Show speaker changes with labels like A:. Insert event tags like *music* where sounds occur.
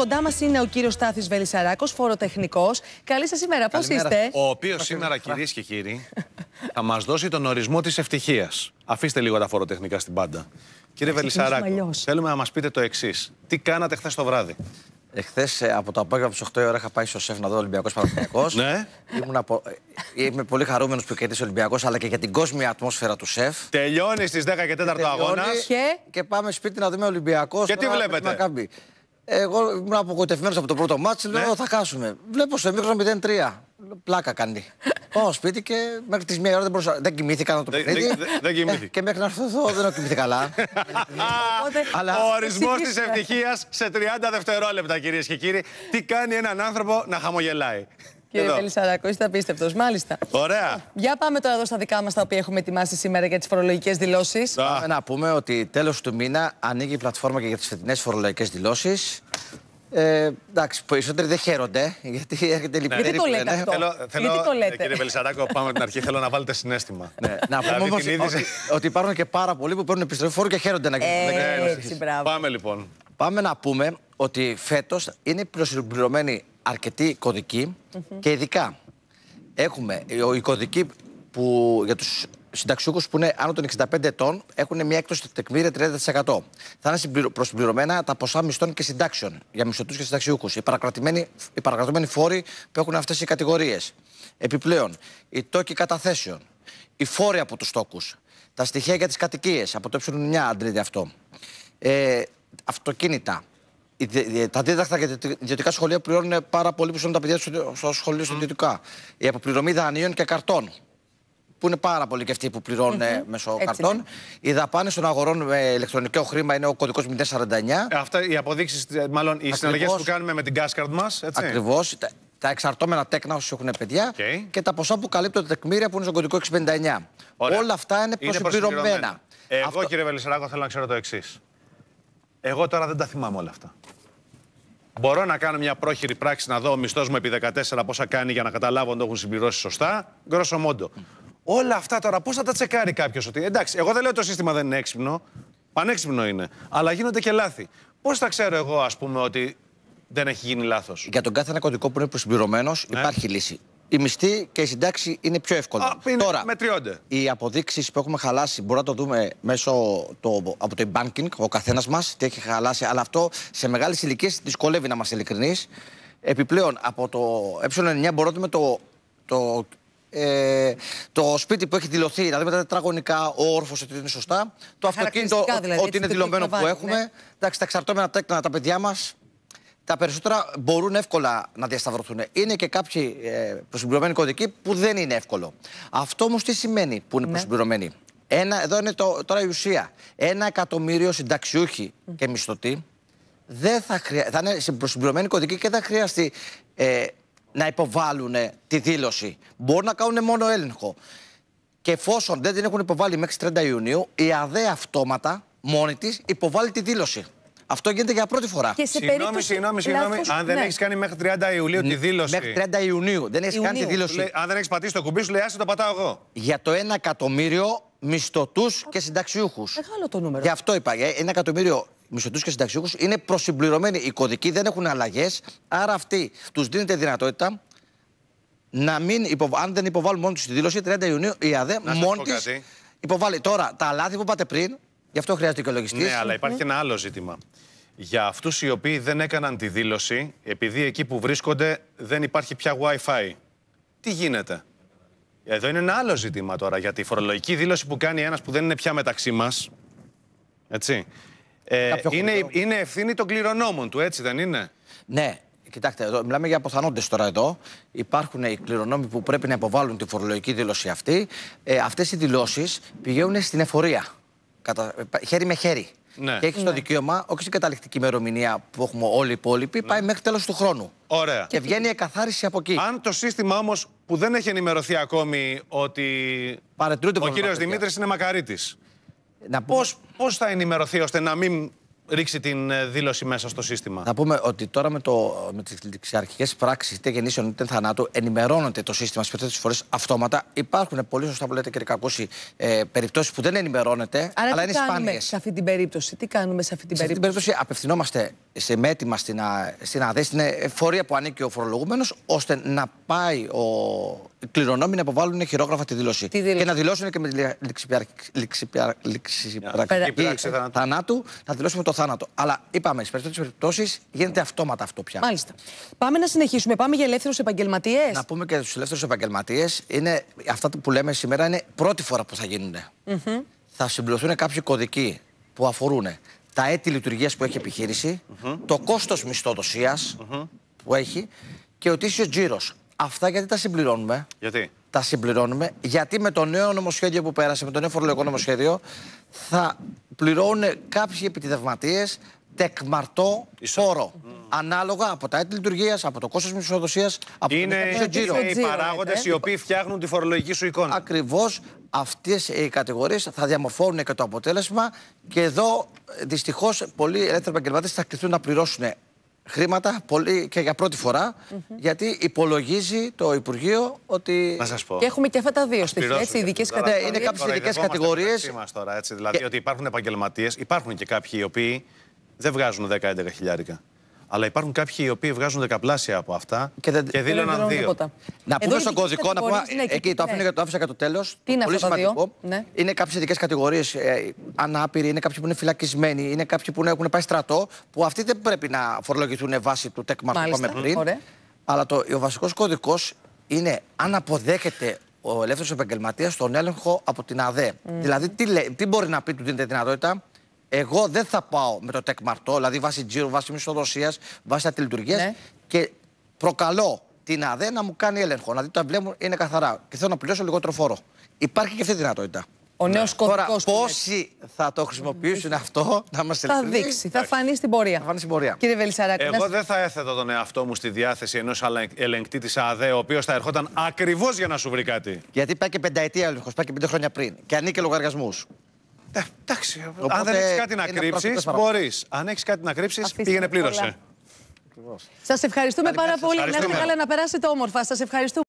A: Κοντά μας είναι ο κύριος Στάθης Βελισσαράκο, φοροτεχνικός. Καλή σας ημέρα, πώς είστε. Ο οποίος σήμερα, κυρίες και κύριοι, θα μας δώσει τον ορισμό της ευτυχίας. Αφήστε λίγο τα φοροτεχνικά στην πάντα. Κύριε Βελισσαράκο, θέλουμε να μας πείτε το εξής. Τι κάνατε χθες το βράδυ.
B: Εχθές ε, από το απόγευμα στις 8 ώρα είχα πάει στο σεφ να δω Ολυμπιακός Παναθυμιακό. *laughs* ναι. απο... Ε, είμαι πολύ χαρούμενος που κερδίσει ο Ολυμπιακός, αλλά και για την κόσμια ατμόσφαιρα του σεφ. Τελειώνει στις 10 και 4 ο αγώνας. Και... και πάμε σπίτι να δούμε Ολυμπιακός. Και τι βλέπετε. Εγώ ήμουν απογοητευμένος από το πρώτο μάτσο. Ναι. Λέω θα χάσουμε. Βλέπω στο μικρό 0-3. Πλάκα κάνει. *laughs* Πάω σπίτι και μέχρι τις μία ώρα δεν, μπορούσα... δεν κοιμήθηκα να το παιχνίδι. Δεν, ε, και μέχρι να έρθω εδώ δεν
A: κοιμήθηκα καλά. *laughs* Αλλά... Ο ορισμός της ευτυχίας σε 30 δευτερόλεπτα, κυρίες και κύριοι. Τι κάνει έναν άνθρωπο να χαμογελάει. Κύριε Πελισσαράκο, είστε απίστευτος. Μάλιστα. Ωραία. Για πάμε τώρα εδώ στα δικά μας τα οποία έχουμε ετοιμάσει σήμερα για τις φορολογικές δηλώσεις. Πάμε
B: να πούμε ότι τέλος του μήνα ανοίγει η πλατφόρμα και για τις φετινές φορολογικές δηλώσεις. Ε, εντάξει, περισσότεροι δεν χαίρονται. Γιατί έρχεται λυπηρή. Γιατί το λέτε ναι. αυτό. το λέτε. Ε, κύριε
A: Βελισσαράκο, πάμε από την αρχή. Θέλω να βάλετε συνέστημα. ναι. Να δηλαδή πούμε ότι, ότι,
B: υπάρχουν και πάρα πολλοί που παίρνουν επιστροφή φόρου και χαίρονται να ε,
A: Πάμε λοιπόν.
B: Πάμε να πούμε ότι φέτος είναι πληροσυμπληρωμένη αρκετοί και ειδικά έχουμε οι κωδικοί που για τους συνταξιούχους που είναι άνω των 65 ετών έχουν μια έκπτωση τεκμήρια 30%. Θα είναι προσυμπληρωμένα τα ποσά μισθών και συντάξεων για μισθωτούς και συνταξιούχους. Οι παρακρατημένοι, οι φόροι που έχουν αυτές οι κατηγορίες. Επιπλέον, οι τόκοι καταθέσεων, οι φόροι από τους τόκους, τα στοιχεία για τις κατοικίες, από το ε9 αντλείται αυτό. Ε, αυτο αυτοκινητα τα δίδακτα και τα ιδιωτικά σχολεία πληρώνουν πάρα πολύ που τα παιδιά στο σχολείο στο ιδιωτικά. Η αποπληρωμή δανείων και καρτών. Που είναι πάρα πολλοί και αυτοί που πληρωνουν μέσω καρτών. Οι δαπάνε των αγορών με ηλεκτρονικό χρήμα είναι ο κωδικός 049. Ε, αυτά οι αποδείξεις, ε, μάλλον οι συναλλαγές που
A: κάνουμε με την Gascard μα. Ακριβώς. Τα,
B: τα εξαρτώμενα τέκνα όσοι έχουν παιδιά και τα ποσά που καλύπτουν τα τεκμήρια που είναι στον κωδικό 659.
A: Όλα αυτά είναι προσυμπληρωμένα. Ε, εγώ, Αυτό... κύριε Βελισσαράκο, θέλω να ξέρω το εξής. Εγώ τώρα δεν τα θυμάμαι όλα αυτά. Μπορώ να κάνω μια πρόχειρη πράξη να δω ο μισθός μου επί 14 πόσα κάνει για να καταλάβω αν το έχουν συμπληρώσει σωστά. Γκρόσο μόντο. Όλα αυτά τώρα πώς θα τα τσεκάρει κάποιος ότι. Εντάξει, εγώ δεν λέω ότι το σύστημα δεν είναι έξυπνο. Πανέξυπνο είναι. Αλλά γίνονται και λάθη. Πώς θα ξέρω εγώ, ας πούμε, ότι δεν έχει γίνει λάθος. Για
B: τον κάθε ναρκωτικό που είναι προσυμπληρωμένος, ναι. υπάρχει λύση. Η μισθή και η συντάξη είναι πιο εύκολο. Α, είναι, Τώρα, μετριώνται. Οι αποδείξεις που έχουμε χαλάσει μπορούμε να το δούμε μέσω το, από το banking, ο καθένας μας τι έχει χαλάσει. Αλλά αυτό σε μεγάλες ηλικίες δυσκολεύει να μας ειλικρινείς. Επιπλέον, από το ε9 μπορούμε να δούμε το, το ε, το σπίτι που έχει δηλωθεί, δηλαδή με τα τετραγωνικά, ο όρφος ότι είναι σωστά, το αυτοκίνητο δηλαδή, ότι είναι δηλωμένο που έχουμε. Ναι. Εντάξει, τα εξαρτώμενα τέκνα τα παιδιά μας τα περισσότερα μπορούν εύκολα να διασταυρωθούν. Είναι και κάποιοι ε, προσυμπληρωμένοι κωδικοί που δεν είναι εύκολο. Αυτό όμως τι σημαίνει που είναι ναι. προσυμπληρωμένοι. Ένα, εδώ είναι το, τώρα η ουσία. Ένα εκατομμύριο συνταξιούχοι και μισθωτοί δεν θα, χρεια... θα είναι προσυμπληρωμένοι κωδικοί και δεν χρειαστεί ε, να υποβάλουν ε, τη δήλωση. Μπορούν να κάνουν μόνο έλεγχο. Και εφόσον δεν την έχουν υποβάλει μέχρι 30 Ιουνίου, η ΑΔΕ αυτόματα μόνη της υποβάλλει τη δήλωση. Αυτό γίνεται για πρώτη φορά. Συγγνώμη, συγγνώμη, συγγνώμη. Αν δεν ναι. έχεις κάνει μέχρι 30 Ιουλίου τη δήλωση. Μέχρι 30 Ιουνίου. Δεν έχεις κάνει τη δήλωση. Λέει, αν
A: δεν έχεις πατήσει το κουμπί σου, λέει άσε το πατάω εγώ.
B: Για το 1 εκατομμύριο μισθωτούς και συνταξιούχους. Μεγάλο το νούμερο. Γι' αυτό είπα. Για 1 εκατομμύριο μισθωτούς και συνταξιούχους είναι προσυμπληρωμένοι. Οι κωδικοί δεν έχουν αλλαγές. Άρα αυτοί τους δίνεται δυνατότητα να μην υπο... αν δεν υποβάλουν μόνοι τη δήλωση 30 Ιουνίου η ΑΔΕ μόνη τη υποβάλλει. Τώρα, τα λάθη που είπατε πριν
A: Γι' αυτό χρειάζεται και ο λογιστής. Ναι, αλλά ναι. υπάρχει ένα άλλο ζήτημα. Για αυτούς οι οποίοι δεν έκαναν τη δήλωση, επειδή εκεί που βρίσκονται δεν υπάρχει πια Wi-Fi. τι γίνεται. Εδώ είναι ένα άλλο ζήτημα τώρα. Γιατί η φορολογική δήλωση που κάνει ένας που δεν είναι πια μεταξύ μας. Έτσι. Ε, είναι, είναι ευθύνη των κληρονόμων του, έτσι δεν είναι.
B: Ναι, Κοιτάξτε, εδώ, μιλάμε για αποθανόντες τώρα εδώ. Υπάρχουν οι κληρονόμοι που πρέπει να υποβάλουν τη φορολογική δήλωση αυτή. Ε, Αυτές οι δηλώσεις πηγαίνουν στην εφορία κατα... χέρι με χέρι. Ναι. Και έχεις ναι. το δικαίωμα, όχι στην καταληκτική ημερομηνία που έχουμε όλοι οι υπόλοιποι, ναι. πάει
A: μέχρι τέλος του χρόνου. Ωραία. Και βγαίνει η εκαθάριση από εκεί. Αν το σύστημα όμως που δεν έχει ενημερωθεί ακόμη ότι ο κύριος Δημήτρης είναι μακαρίτης. Πώς πώς θα ενημερωθεί ώστε να μην ρίξει την ε, δήλωση μέσα στο σύστημα.
B: Να πούμε ότι τώρα με, το, με τις αρχικέ πράξεις, είτε γεννήσεων είτε θανάτου, ενημερώνεται το σύστημα στις περισσότερε φορές αυτόματα. Υπάρχουν πολύ σωστά που λέτε, κύριε Κακούση, ε, περιπτώσεις που δεν ενημερώνεται, Άρα αλλά είναι σπάνιες.
A: Σε αυτή την περίπτωση, τι κάνουμε σε αυτή την περίπτωση.
B: Σε αυτή την περίπτωση απευθυνόμαστε σε μέτημα στην, στην ΑΔΕ, στην εφορία που ανήκει ο φορολογούμενος, ώστε να πάει ο κληρονόμοι να αποβάλουν χειρόγραφα τη δήλωση. Τη Και να δηλώσουν και με τη ληξιπρακτική ε, θανάτου, ε, να δηλώσουν με το θάνατο. Αλλά είπαμε, στι περισσότερες περιπτώσεις γίνεται αυτόματα αυτό πια.
A: Μάλιστα. Πάμε να συνεχίσουμε. Πάμε για ελεύθερους επαγγελματίες.
B: Να πούμε και του ελεύθερους επαγγελματίες. Αυτά που λέμε σήμερα είναι πρώτη φορά που θα γίνουν. Θα συμπληρωθούν κάποιοι κωδικοί που αφορούν τα έτη λειτουργίας που έχει το κόστος μισθοδοσίας που έχει και ο τίσιος τζίρος. Αυτά γιατί τα συμπληρώνουμε. Γιατί? Τα συμπληρώνουμε. Γιατί με το νέο νομοσχέδιο που πέρασε, με το νέο φορολογικό νομοσχέδιο, θα πληρώνουν κάποιοι επιτιδευματίε τεκμαρτό φόρο. Ανάλογα από τα έτη λειτουργίας, από το κόστος μισθοδοσία, από είναι, το είναι τζίρο. οι παράγοντες οι οποίοι φτιάχνουν τη φορολογική σου εικόνα. Ακριβώς αυτές οι κατηγορίες θα διαμορφώνουν και το αποτέλεσμα. Και εδώ ε, δυστυχώς πολλοί ελεύθεροι επαγγελματίες θα κληθούν να πληρώσουν χρήματα πολύ και για πρώτη γιατί υπολογίζει το Υπουργείο ότι. Να σας πω. Και
A: έχουμε και αυτά τα δύο στοιχεία. Έτσι, ειδικέ κατηγορίε. Ναι, είναι κάποιες ειδικές κατηγορίε. τώρα, έτσι. Δηλαδή, ότι υπάρχουν επαγγελματίες, υπάρχουν και κάποιοι οι οποίοι δεν βγάζουν 10-11 χιλιάρικα. Αλλά υπάρχουν κάποιοι οι οποίοι βγάζουν δεκαπλάσια από αυτά και, δεν... και δήλωναν δύο. Να πούμε στον κωδικό, να πούμε. Ναι, εκεί το, ναι. το άφησα για το τέλος. Τι είναι πολύ αυτό σημαντικό.
B: Ναι. Είναι κάποιες ειδικές κατηγορίες ε, ανάπηροι, είναι κάποιοι που είναι φυλακισμένοι, είναι κάποιοι που έχουν πάει στρατό, που αυτοί δεν πρέπει να φορολογηθούν βάσει του τέκμα που είπαμε πριν. Αλλά το, ο βασικός κωδικό είναι αν αποδέχεται ο ελεύθερος επαγγελματίας τον έλεγχο από την ΑΔΕ. Mm. Δηλαδή, τι, τι μπορεί να πει του δίνεται δυνατότητα εγώ δεν θα πάω με το τεκμαρτό, δηλαδή βάσει τζίρου, βάσει μισθοδοσίας, βάσει ατυλειτουργία ναι. και προκαλώ την ΑΔΕ να μου κάνει έλεγχο. Να δει το εμβλέμου είναι καθαρά και θέλω να πληρώσω λιγότερο φόρο. Υπάρχει και αυτή η δυνατότητα. Ο νέος ναι. Τώρα, πόσοι θα το χρησιμοποιήσουν αυτό, να μας ελέγξουν. Θα δείξει, θα φανεί στην πορεία. Θα φανεί στην πορεία. Κύριε Βελισσαράκη. Εγώ
A: δεν θα έθετα τον εαυτό μου στη διάθεση ενός ελεγκτή της ΑΔΕ, ο οποίος θα ερχόταν ακριβώς για να σου βρει κάτι.
B: Γιατί πάει και πενταετία έλεγχος, πάει και πέντε χρόνια πριν. Και ανήκει λογαριασμούς.
A: Ε, εντάξει. Οπότε, αν δεν έχεις κάτι να κρύψει, μπορείς. Αν έχεις κάτι να κρύψεις, πήγαινε πλήρωσε. Σας ευχαριστούμε πάρα πολύ. Να είστε καλά, να περάσετε όμορφα. Σας ευχαριστούμε.